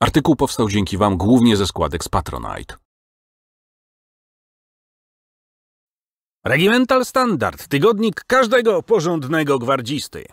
Artykuł powstał dzięki Wam głównie ze składek z Patronite. Regimental Standard, tygodnik każdego porządnego gwardzisty.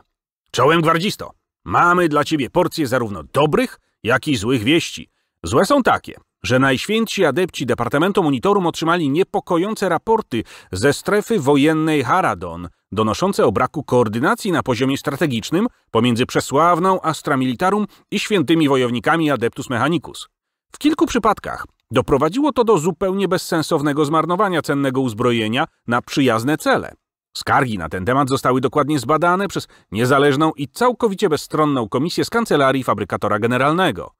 Czołem gwardzisto, mamy dla Ciebie porcje zarówno dobrych, jak i złych wieści. Złe są takie, że najświętsi adepci Departamentu Monitorum otrzymali niepokojące raporty ze strefy wojennej Haradon, donoszące o braku koordynacji na poziomie strategicznym pomiędzy przesławną Astra Militarum i świętymi wojownikami Adeptus Mechanicus. W kilku przypadkach doprowadziło to do zupełnie bezsensownego zmarnowania cennego uzbrojenia na przyjazne cele. Skargi na ten temat zostały dokładnie zbadane przez niezależną i całkowicie bezstronną komisję z kancelarii fabrykatora generalnego.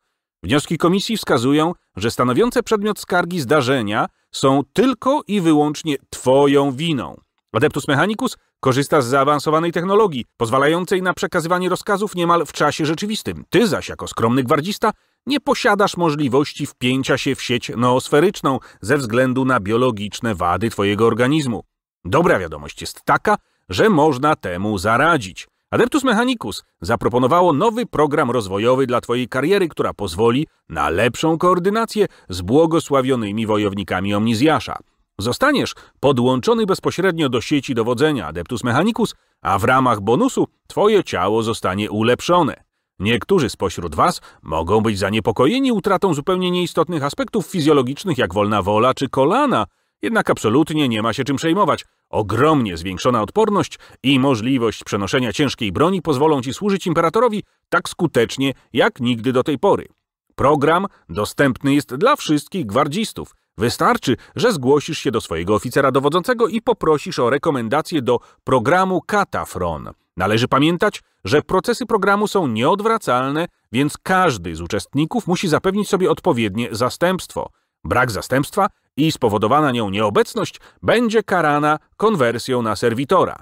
Wnioski komisji wskazują, że stanowiące przedmiot skargi zdarzenia są tylko i wyłącznie Twoją winą. Adeptus Mechanicus korzysta z zaawansowanej technologii, pozwalającej na przekazywanie rozkazów niemal w czasie rzeczywistym. Ty zaś, jako skromny gwardzista, nie posiadasz możliwości wpięcia się w sieć noosferyczną ze względu na biologiczne wady twojego organizmu. Dobra wiadomość jest taka, że można temu zaradzić. Adeptus Mechanicus zaproponowało nowy program rozwojowy dla Twojej kariery, która pozwoli na lepszą koordynację z błogosławionymi wojownikami Omnizjasza. Zostaniesz podłączony bezpośrednio do sieci dowodzenia Adeptus Mechanicus, a w ramach bonusu twoje ciało zostanie ulepszone. Niektórzy spośród was mogą być zaniepokojeni utratą zupełnie nieistotnych aspektów fizjologicznych jak wolna wola czy kolana, jednak absolutnie nie ma się czym przejmować. Ogromnie zwiększona odporność i możliwość przenoszenia ciężkiej broni pozwolą ci służyć imperatorowi tak skutecznie jak nigdy do tej pory. Program dostępny jest dla wszystkich gwardzistów – Wystarczy, że zgłosisz się do swojego oficera dowodzącego i poprosisz o rekomendację do programu Katafron. Należy pamiętać, że procesy programu są nieodwracalne, więc każdy z uczestników musi zapewnić sobie odpowiednie zastępstwo. Brak zastępstwa i spowodowana nią nieobecność będzie karana konwersją na serwitora.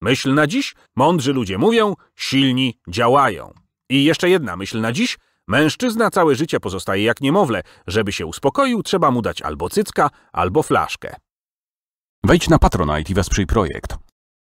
Myśl na dziś, mądrzy ludzie mówią, silni działają. I jeszcze jedna myśl na dziś, Mężczyzna całe życie pozostaje jak niemowlę. Żeby się uspokoił, trzeba mu dać albo cycka, albo flaszkę. Wejdź na Patronite i wesprzyj projekt.